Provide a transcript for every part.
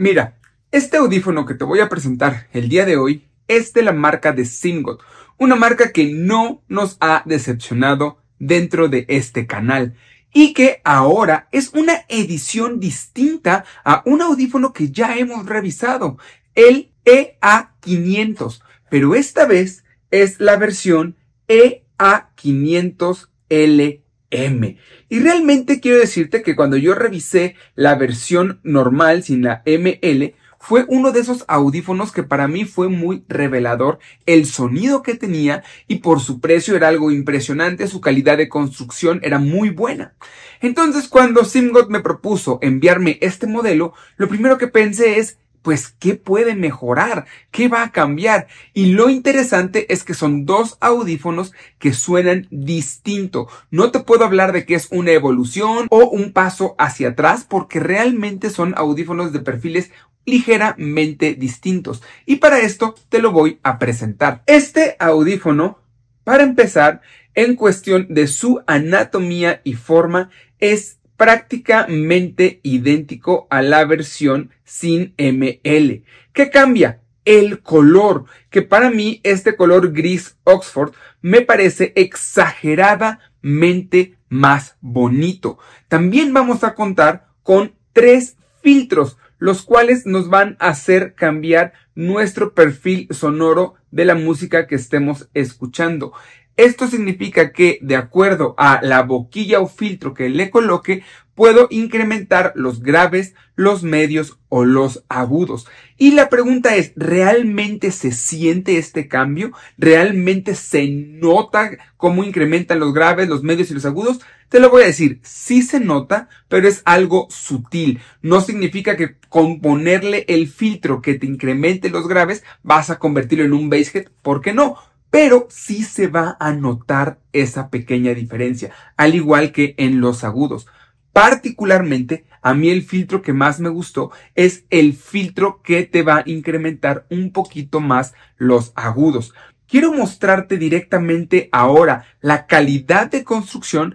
Mira, este audífono que te voy a presentar el día de hoy es de la marca de Singot, una marca que no nos ha decepcionado dentro de este canal y que ahora es una edición distinta a un audífono que ya hemos revisado, el EA500, pero esta vez es la versión EA500L M. Y realmente quiero decirte que cuando yo revisé la versión normal sin la ML, fue uno de esos audífonos que para mí fue muy revelador el sonido que tenía y por su precio era algo impresionante, su calidad de construcción era muy buena. Entonces cuando Simgot me propuso enviarme este modelo, lo primero que pensé es pues, ¿qué puede mejorar? ¿Qué va a cambiar? Y lo interesante es que son dos audífonos que suenan distinto. No te puedo hablar de que es una evolución o un paso hacia atrás porque realmente son audífonos de perfiles ligeramente distintos. Y para esto te lo voy a presentar. Este audífono, para empezar, en cuestión de su anatomía y forma, es prácticamente idéntico a la versión sin ML. ¿Qué cambia? El color, que para mí este color gris Oxford me parece exageradamente más bonito. También vamos a contar con tres filtros, los cuales nos van a hacer cambiar nuestro perfil sonoro de la música que estemos escuchando. Esto significa que, de acuerdo a la boquilla o filtro que le coloque, puedo incrementar los graves, los medios o los agudos. Y la pregunta es, ¿realmente se siente este cambio? ¿Realmente se nota cómo incrementan los graves, los medios y los agudos? Te lo voy a decir, sí se nota, pero es algo sutil. No significa que con ponerle el filtro que te incremente los graves vas a convertirlo en un basshead, ¿por qué no? pero sí se va a notar esa pequeña diferencia, al igual que en los agudos. Particularmente, a mí el filtro que más me gustó es el filtro que te va a incrementar un poquito más los agudos. Quiero mostrarte directamente ahora la calidad de construcción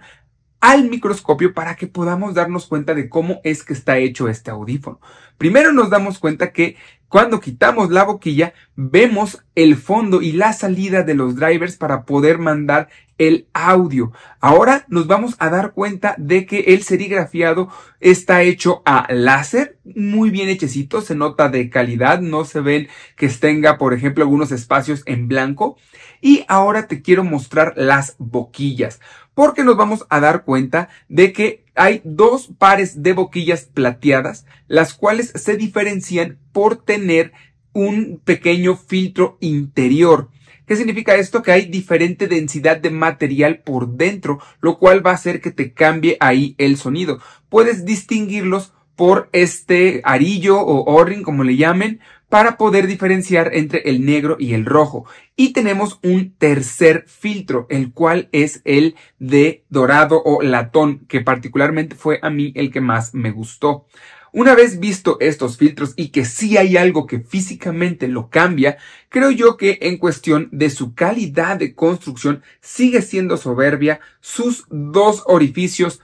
al microscopio para que podamos darnos cuenta de cómo es que está hecho este audífono. Primero nos damos cuenta que cuando quitamos la boquilla vemos el fondo y la salida de los drivers para poder mandar el audio. Ahora nos vamos a dar cuenta de que el serigrafiado está hecho a láser, muy bien hechecito, se nota de calidad, no se ven que tenga, por ejemplo, algunos espacios en blanco. Y ahora te quiero mostrar las boquillas porque nos vamos a dar cuenta de que hay dos pares de boquillas plateadas, las cuales se diferencian por tener un pequeño filtro interior. ¿Qué significa esto? Que hay diferente densidad de material por dentro, lo cual va a hacer que te cambie ahí el sonido. Puedes distinguirlos por este arillo o o-ring, como le llamen, para poder diferenciar entre el negro y el rojo. Y tenemos un tercer filtro, el cual es el de dorado o latón, que particularmente fue a mí el que más me gustó. Una vez visto estos filtros y que sí hay algo que físicamente lo cambia, creo yo que en cuestión de su calidad de construcción sigue siendo soberbia, sus dos orificios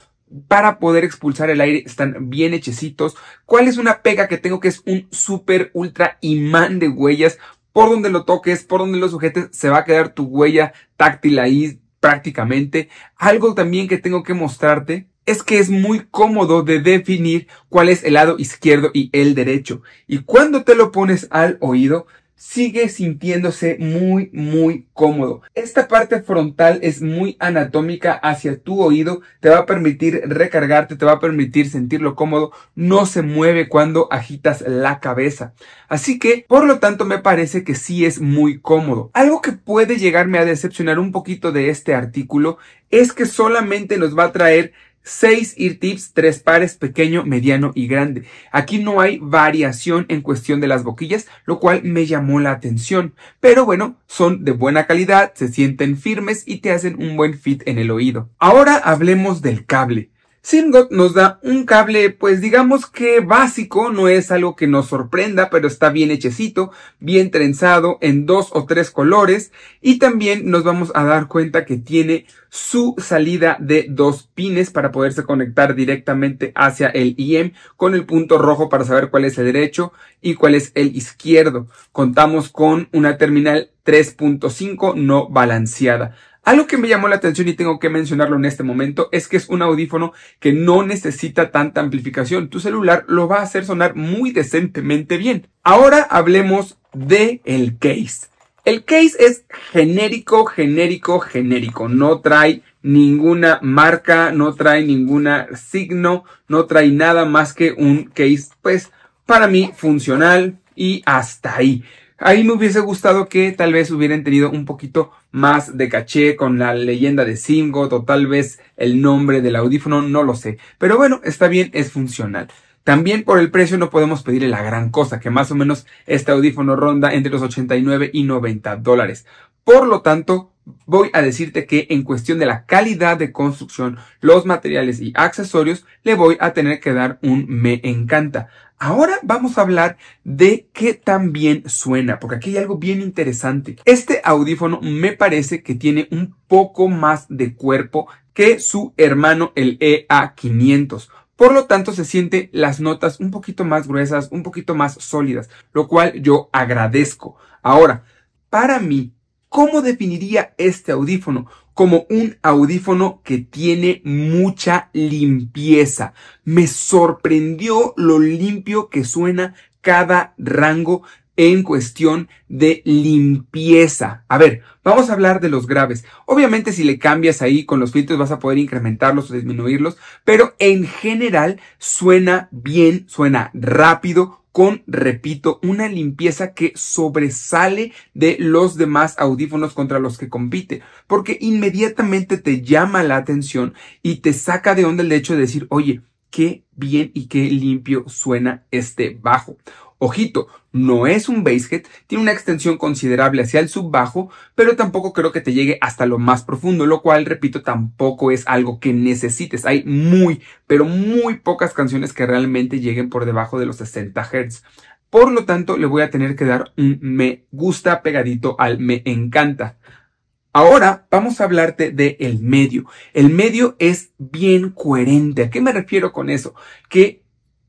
para poder expulsar el aire están bien hechecitos. ¿Cuál es una pega que tengo que es un super ultra imán de huellas? Por donde lo toques, por donde lo sujetes, se va a quedar tu huella táctil ahí prácticamente. Algo también que tengo que mostrarte es que es muy cómodo de definir cuál es el lado izquierdo y el derecho. Y cuando te lo pones al oído, sigue sintiéndose muy, muy cómodo. Esta parte frontal es muy anatómica hacia tu oído, te va a permitir recargarte, te va a permitir sentirlo cómodo, no se mueve cuando agitas la cabeza. Así que, por lo tanto, me parece que sí es muy cómodo. Algo que puede llegarme a decepcionar un poquito de este artículo es que solamente nos va a traer Seis ear tips, tres pares, pequeño, mediano y grande. Aquí no hay variación en cuestión de las boquillas, lo cual me llamó la atención. Pero bueno, son de buena calidad, se sienten firmes y te hacen un buen fit en el oído. Ahora hablemos del cable. SimGot nos da un cable, pues digamos que básico, no es algo que nos sorprenda, pero está bien hechecito, bien trenzado en dos o tres colores y también nos vamos a dar cuenta que tiene su salida de dos pines para poderse conectar directamente hacia el IEM con el punto rojo para saber cuál es el derecho y cuál es el izquierdo. Contamos con una terminal 3.5 no balanceada. Algo que me llamó la atención y tengo que mencionarlo en este momento es que es un audífono que no necesita tanta amplificación. Tu celular lo va a hacer sonar muy decentemente bien. Ahora hablemos de el case. El case es genérico, genérico, genérico. No trae ninguna marca, no trae ninguna signo, no trae nada más que un case, pues, para mí funcional y hasta ahí. Ahí me hubiese gustado que tal vez hubieran tenido un poquito más de caché con la leyenda de singo o tal vez el nombre del audífono, no lo sé. Pero bueno, está bien, es funcional. También por el precio no podemos pedirle la gran cosa, que más o menos este audífono ronda entre los 89 y 90 dólares. Por lo tanto, voy a decirte que en cuestión de la calidad de construcción, los materiales y accesorios, le voy a tener que dar un me encanta. Ahora vamos a hablar de qué tan bien suena, porque aquí hay algo bien interesante. Este audífono me parece que tiene un poco más de cuerpo que su hermano el EA500. Por lo tanto, se siente las notas un poquito más gruesas, un poquito más sólidas, lo cual yo agradezco. Ahora, para mí, ¿Cómo definiría este audífono? Como un audífono que tiene mucha limpieza. Me sorprendió lo limpio que suena cada rango en cuestión de limpieza. A ver, vamos a hablar de los graves. Obviamente si le cambias ahí con los filtros vas a poder incrementarlos o disminuirlos, pero en general suena bien, suena rápido, con, repito, una limpieza que sobresale de los demás audífonos contra los que compite, porque inmediatamente te llama la atención y te saca de onda el hecho de decir, oye, qué bien y qué limpio suena este bajo. Ojito, no es un head, tiene una extensión considerable hacia el subbajo, pero tampoco creo que te llegue hasta lo más profundo, lo cual, repito, tampoco es algo que necesites. Hay muy, pero muy pocas canciones que realmente lleguen por debajo de los 60 Hz. Por lo tanto, le voy a tener que dar un me gusta pegadito al me encanta. Ahora vamos a hablarte de el medio. El medio es bien coherente. ¿A qué me refiero con eso? Que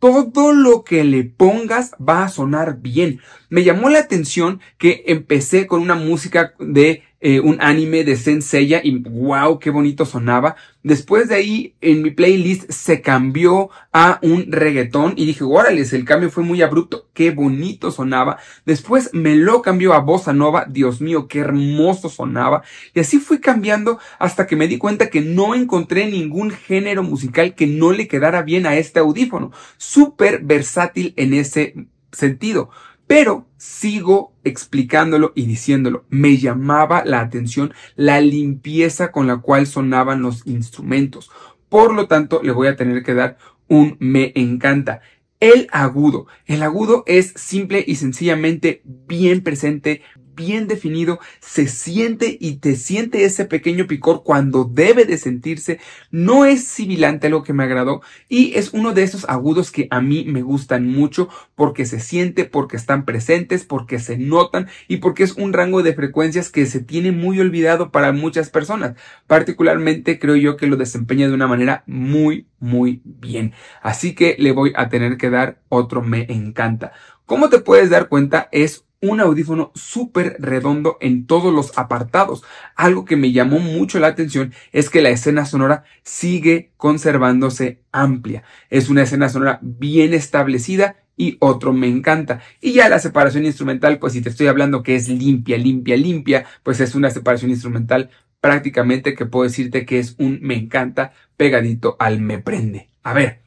todo lo que le pongas va a sonar bien. Me llamó la atención que empecé con una música de eh, un anime de Senseiya y wow, qué bonito sonaba. Después de ahí, en mi playlist se cambió a un reggaetón y dije, órale, el cambio fue muy abrupto, qué bonito sonaba. Después me lo cambió a bossa nova, Dios mío, qué hermoso sonaba. Y así fui cambiando hasta que me di cuenta que no encontré ningún género musical que no le quedara bien a este audífono. Súper versátil en ese sentido. Pero sigo explicándolo y diciéndolo. Me llamaba la atención la limpieza con la cual sonaban los instrumentos. Por lo tanto, le voy a tener que dar un me encanta. El agudo. El agudo es simple y sencillamente bien presente, bien definido, se siente y te siente ese pequeño picor cuando debe de sentirse, no es sibilante algo que me agradó y es uno de esos agudos que a mí me gustan mucho porque se siente, porque están presentes, porque se notan y porque es un rango de frecuencias que se tiene muy olvidado para muchas personas. Particularmente creo yo que lo desempeña de una manera muy, muy bien. Así que le voy a tener que dar otro me encanta. ¿Cómo te puedes dar cuenta? Es un audífono súper redondo en todos los apartados. Algo que me llamó mucho la atención es que la escena sonora sigue conservándose amplia. Es una escena sonora bien establecida y otro me encanta. Y ya la separación instrumental, pues si te estoy hablando que es limpia, limpia, limpia, pues es una separación instrumental prácticamente que puedo decirte que es un me encanta pegadito al me prende. A ver,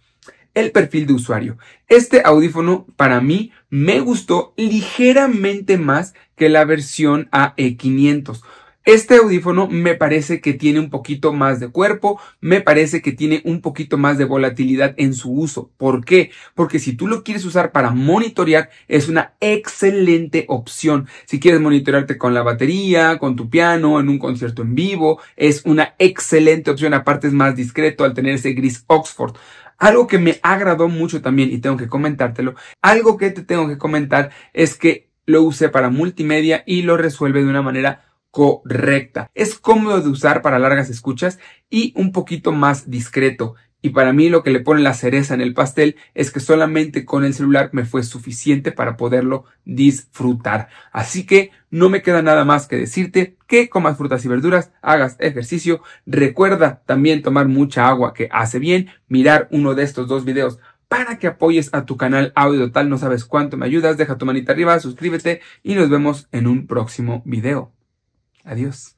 el perfil de usuario. Este audífono para mí me gustó ligeramente más que la versión AE500. Este audífono me parece que tiene un poquito más de cuerpo, me parece que tiene un poquito más de volatilidad en su uso. ¿Por qué? Porque si tú lo quieres usar para monitorear, es una excelente opción. Si quieres monitorearte con la batería, con tu piano, en un concierto en vivo, es una excelente opción. Aparte es más discreto al tener ese gris Oxford. Algo que me agradó mucho también y tengo que comentártelo, algo que te tengo que comentar es que lo usé para multimedia y lo resuelve de una manera correcta. Es cómodo de usar para largas escuchas y un poquito más discreto. Y para mí lo que le pone la cereza en el pastel es que solamente con el celular me fue suficiente para poderlo disfrutar. Así que no me queda nada más que decirte que comas frutas y verduras, hagas ejercicio, recuerda también tomar mucha agua que hace bien, mirar uno de estos dos videos para que apoyes a tu canal audio tal no sabes cuánto me ayudas, deja tu manita arriba, suscríbete y nos vemos en un próximo video. Adiós.